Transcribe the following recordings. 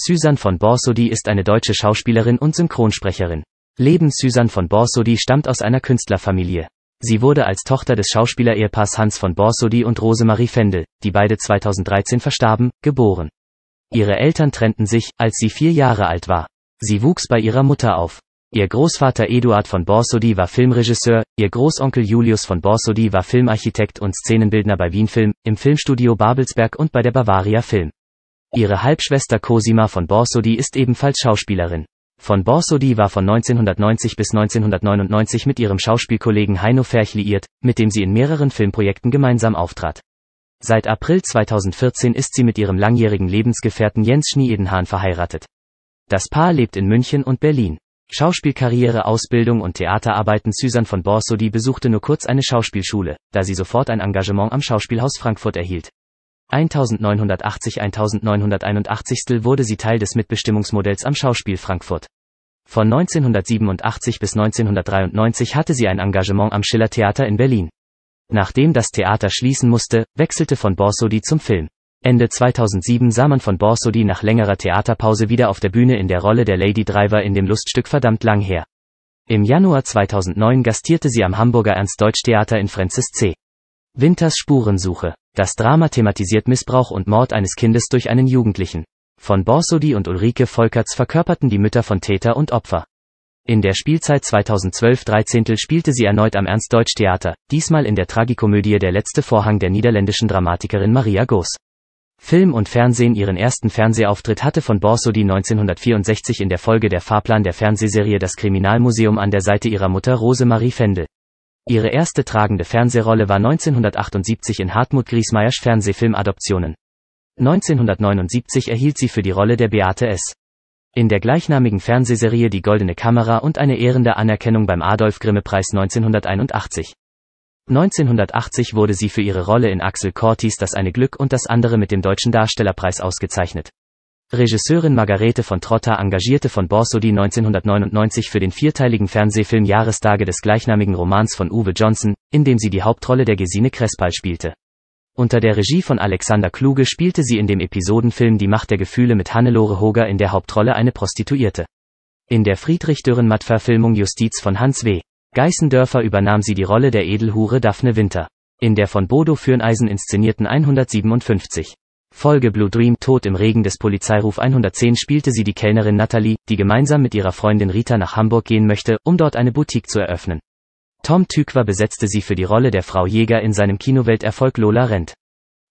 Susan von Borsodi ist eine deutsche Schauspielerin und Synchronsprecherin. Leben Susan von Borsodi stammt aus einer Künstlerfamilie. Sie wurde als Tochter des Schauspielerehepaars Hans von Borsodi und Rosemarie Fendel, die beide 2013 verstarben, geboren. Ihre Eltern trennten sich, als sie vier Jahre alt war. Sie wuchs bei ihrer Mutter auf. Ihr Großvater Eduard von Borsodi war Filmregisseur, ihr Großonkel Julius von Borsodi war Filmarchitekt und Szenenbildner bei Wienfilm, im Filmstudio Babelsberg und bei der Bavaria Film. Ihre Halbschwester Cosima von Borsodi ist ebenfalls Schauspielerin. Von Borsodi war von 1990 bis 1999 mit ihrem Schauspielkollegen Heino Ferch liiert, mit dem sie in mehreren Filmprojekten gemeinsam auftrat. Seit April 2014 ist sie mit ihrem langjährigen Lebensgefährten Jens Schniedenhahn verheiratet. Das Paar lebt in München und Berlin. Schauspielkarriere, Ausbildung und Theaterarbeiten Susan von Borsodi besuchte nur kurz eine Schauspielschule, da sie sofort ein Engagement am Schauspielhaus Frankfurt erhielt. 1980-1981 wurde sie Teil des Mitbestimmungsmodells am Schauspiel Frankfurt. Von 1987 bis 1993 hatte sie ein Engagement am Schiller Theater in Berlin. Nachdem das Theater schließen musste, wechselte von Borsodi zum Film. Ende 2007 sah man von Borsodi nach längerer Theaterpause wieder auf der Bühne in der Rolle der Lady Driver in dem Luststück Verdammt lang her. Im Januar 2009 gastierte sie am Hamburger Ernst-Deutsch-Theater in Francis C. Winters Spurensuche. Das Drama thematisiert Missbrauch und Mord eines Kindes durch einen Jugendlichen. Von Borsodi und Ulrike Volkerts verkörperten die Mütter von Täter und Opfer. In der Spielzeit 2012-13 spielte sie erneut am Ernst-Deutsch-Theater, diesmal in der Tragikomödie Der letzte Vorhang der niederländischen Dramatikerin Maria Goos. Film und Fernsehen Ihren ersten Fernsehauftritt hatte von Borsodi 1964 in der Folge der Fahrplan der Fernsehserie Das Kriminalmuseum an der Seite ihrer Mutter Rosemarie Fendel. Ihre erste tragende Fernsehrolle war 1978 in Hartmut Griesmeyers Fernsehfilm Adoptionen. 1979 erhielt sie für die Rolle der Beate S. In der gleichnamigen Fernsehserie die Goldene Kamera und eine ehrende Anerkennung beim Adolf Grimme Preis 1981. 1980 wurde sie für ihre Rolle in Axel Cortis Das eine Glück und das andere mit dem Deutschen Darstellerpreis ausgezeichnet. Regisseurin Margarete von Trotta engagierte von Borsodi 1999 für den vierteiligen Fernsehfilm Jahrestage des gleichnamigen Romans von Uwe Johnson, in dem sie die Hauptrolle der Gesine Krespal spielte. Unter der Regie von Alexander Kluge spielte sie in dem Episodenfilm Die Macht der Gefühle mit Hannelore Hoger in der Hauptrolle eine Prostituierte. In der Friedrich Dürrenmatt-Verfilmung Justiz von Hans W. Geißendörfer übernahm sie die Rolle der Edelhure Daphne Winter. In der von Bodo Fürneisen inszenierten 157. Folge Blue Dream Tod im Regen des Polizeiruf 110 spielte sie die Kellnerin Natalie, die gemeinsam mit ihrer Freundin Rita nach Hamburg gehen möchte, um dort eine Boutique zu eröffnen. Tom Tykwer besetzte sie für die Rolle der Frau Jäger in seinem Kinowelterfolg Lola Rent.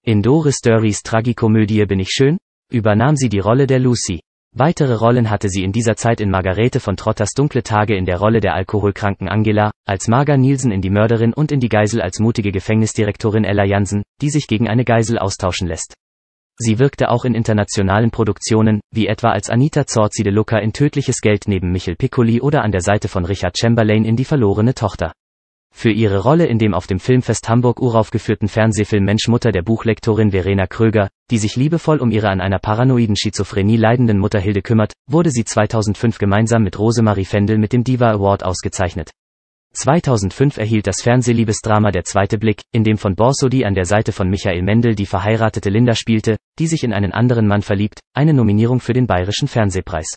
In Doris Durys Tragikomödie Bin ich schön? übernahm sie die Rolle der Lucy. Weitere Rollen hatte sie in dieser Zeit in Margarete von Trotters Dunkle Tage in der Rolle der alkoholkranken Angela, als Marga Nielsen in die Mörderin und in die Geisel als mutige Gefängnisdirektorin Ella Jansen, die sich gegen eine Geisel austauschen lässt. Sie wirkte auch in internationalen Produktionen, wie etwa als Anita Zorzi de Luca in Tödliches Geld neben Michel Piccoli oder an der Seite von Richard Chamberlain in Die verlorene Tochter. Für ihre Rolle in dem auf dem Filmfest Hamburg uraufgeführten Fernsehfilm Mensch Mutter der Buchlektorin Verena Kröger, die sich liebevoll um ihre an einer paranoiden Schizophrenie leidenden Mutter Hilde kümmert, wurde sie 2005 gemeinsam mit Rosemarie Fendel mit dem Diva Award ausgezeichnet. 2005 erhielt das Fernsehliebesdrama Der zweite Blick, in dem von Borsodi an der Seite von Michael Mendel die verheiratete Linda spielte, die sich in einen anderen Mann verliebt, eine Nominierung für den Bayerischen Fernsehpreis.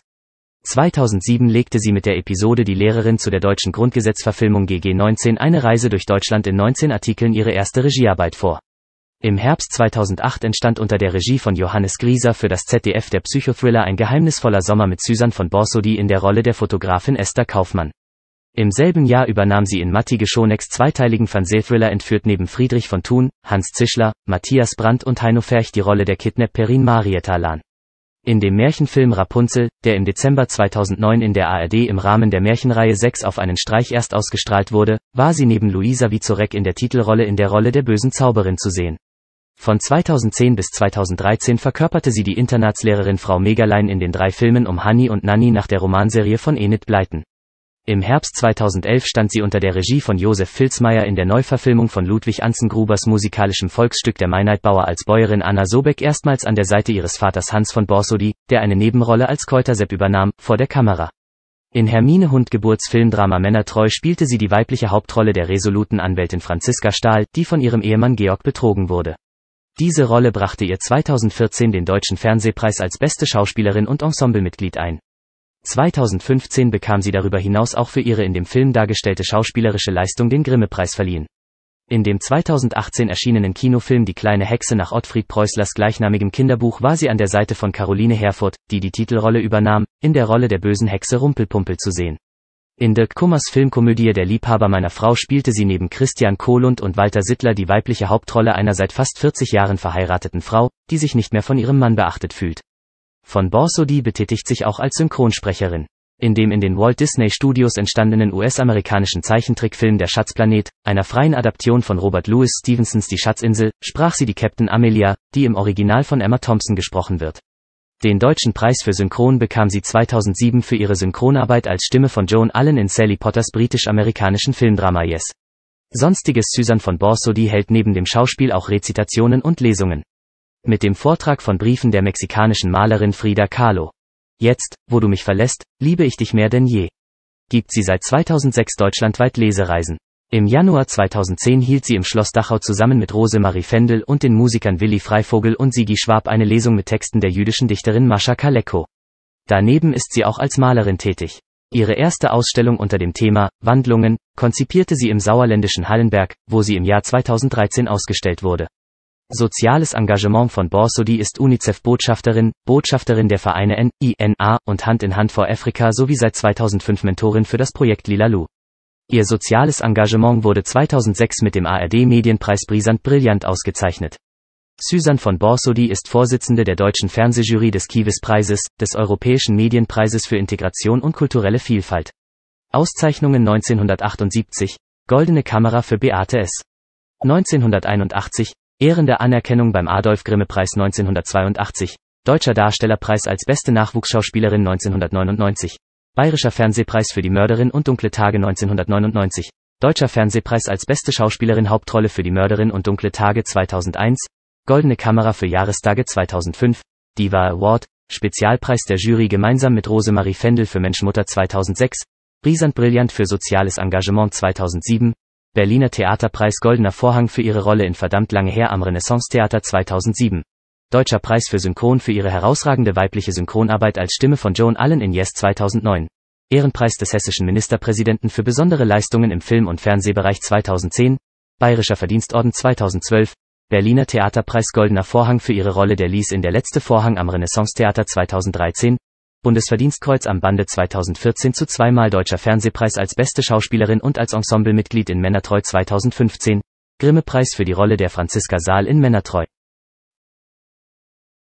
2007 legte sie mit der Episode Die Lehrerin zu der deutschen Grundgesetzverfilmung GG19 eine Reise durch Deutschland in 19 Artikeln ihre erste Regiearbeit vor. Im Herbst 2008 entstand unter der Regie von Johannes Grieser für das ZDF der Psychothriller Ein geheimnisvoller Sommer mit Susan von Borsodi in der Rolle der Fotografin Esther Kaufmann. Im selben Jahr übernahm sie in Matti Geschonecks zweiteiligen Fernsehthriller Entführt neben Friedrich von Thun, Hans Zischler, Matthias Brandt und Heino Ferch die Rolle der Kidnapperin Marietta Lahn. In dem Märchenfilm Rapunzel, der im Dezember 2009 in der ARD im Rahmen der Märchenreihe 6 auf einen Streich erst ausgestrahlt wurde, war sie neben Luisa Vizorek in der Titelrolle in der Rolle der bösen Zauberin zu sehen. Von 2010 bis 2013 verkörperte sie die Internatslehrerin Frau Megerlein in den drei Filmen um Hanni und Nanni nach der Romanserie von Enid Bleiten. Im Herbst 2011 stand sie unter der Regie von Josef Filzmeier in der Neuverfilmung von Ludwig Anzengrubers musikalischem Volksstück Der Meineidbauer als Bäuerin Anna Sobeck erstmals an der Seite ihres Vaters Hans von Borsody, der eine Nebenrolle als Kräutersepp übernahm, vor der Kamera. In Hermine Hundgeburts Filmdrama Männertreu spielte sie die weibliche Hauptrolle der resoluten Anwältin Franziska Stahl, die von ihrem Ehemann Georg betrogen wurde. Diese Rolle brachte ihr 2014 den Deutschen Fernsehpreis als beste Schauspielerin und Ensemblemitglied ein. 2015 bekam sie darüber hinaus auch für ihre in dem Film dargestellte schauspielerische Leistung den Grimme-Preis verliehen. In dem 2018 erschienenen Kinofilm Die kleine Hexe nach Ottfried Preußlers gleichnamigem Kinderbuch war sie an der Seite von Caroline Herfurth, die die Titelrolle übernahm, in der Rolle der bösen Hexe Rumpelpumpel zu sehen. In Dirk Kummers Filmkomödie Der Liebhaber meiner Frau spielte sie neben Christian Kohlund und Walter Sittler die weibliche Hauptrolle einer seit fast 40 Jahren verheirateten Frau, die sich nicht mehr von ihrem Mann beachtet fühlt. Von Borsodi betätigt sich auch als Synchronsprecherin. In dem in den Walt Disney Studios entstandenen US-amerikanischen Zeichentrickfilm Der Schatzplanet, einer freien Adaption von Robert Louis Stevensons Die Schatzinsel, sprach sie die Captain Amelia, die im Original von Emma Thompson gesprochen wird. Den deutschen Preis für Synchron bekam sie 2007 für ihre Synchronarbeit als Stimme von Joan Allen in Sally Potters britisch-amerikanischen Filmdrama Yes. Sonstiges Susan von Borsodi hält neben dem Schauspiel auch Rezitationen und Lesungen. Mit dem Vortrag von Briefen der mexikanischen Malerin Frida Kahlo. Jetzt, wo du mich verlässt, liebe ich dich mehr denn je. Gibt sie seit 2006 deutschlandweit Lesereisen. Im Januar 2010 hielt sie im Schloss Dachau zusammen mit Rosemarie Fendel und den Musikern Willi Freivogel und Sigi Schwab eine Lesung mit Texten der jüdischen Dichterin Mascha Kalecko. Daneben ist sie auch als Malerin tätig. Ihre erste Ausstellung unter dem Thema Wandlungen konzipierte sie im sauerländischen Hallenberg, wo sie im Jahr 2013 ausgestellt wurde. Soziales Engagement von Borsodi ist UNICEF-Botschafterin, Botschafterin der Vereine NINA und Hand in Hand vor Afrika sowie seit 2005 Mentorin für das Projekt Lilalu. Ihr soziales Engagement wurde 2006 mit dem ARD-Medienpreis Brisant Brillant ausgezeichnet. Susan von Borsodi ist Vorsitzende der deutschen Fernsehjury des Kiewis-Preises, des Europäischen Medienpreises für Integration und kulturelle Vielfalt. Auszeichnungen 1978, Goldene Kamera für Beate S. 1981, Ehrende Anerkennung beim Adolf Grimme Preis 1982, Deutscher Darstellerpreis als beste Nachwuchsschauspielerin 1999, Bayerischer Fernsehpreis für die Mörderin und Dunkle Tage 1999, Deutscher Fernsehpreis als beste Schauspielerin Hauptrolle für die Mörderin und Dunkle Tage 2001, Goldene Kamera für Jahrestage 2005, Diva Award, Spezialpreis der Jury gemeinsam mit Rosemarie Fendel für Menschmutter 2006, Brisant Brillant für soziales Engagement 2007, Berliner Theaterpreis Goldener Vorhang für ihre Rolle in Verdammt lange her am Renaissance-Theater 2007. Deutscher Preis für Synchron für ihre herausragende weibliche Synchronarbeit als Stimme von Joan Allen in Yes 2009. Ehrenpreis des hessischen Ministerpräsidenten für besondere Leistungen im Film- und Fernsehbereich 2010. Bayerischer Verdienstorden 2012. Berliner Theaterpreis Goldener Vorhang für ihre Rolle der Lies in Der letzte Vorhang am Renaissance-Theater 2013. Bundesverdienstkreuz am Bande 2014 zu zweimal Deutscher Fernsehpreis als beste Schauspielerin und als Ensemblemitglied in Männertreu 2015, Grimme-Preis für die Rolle der Franziska Saal in Männertreu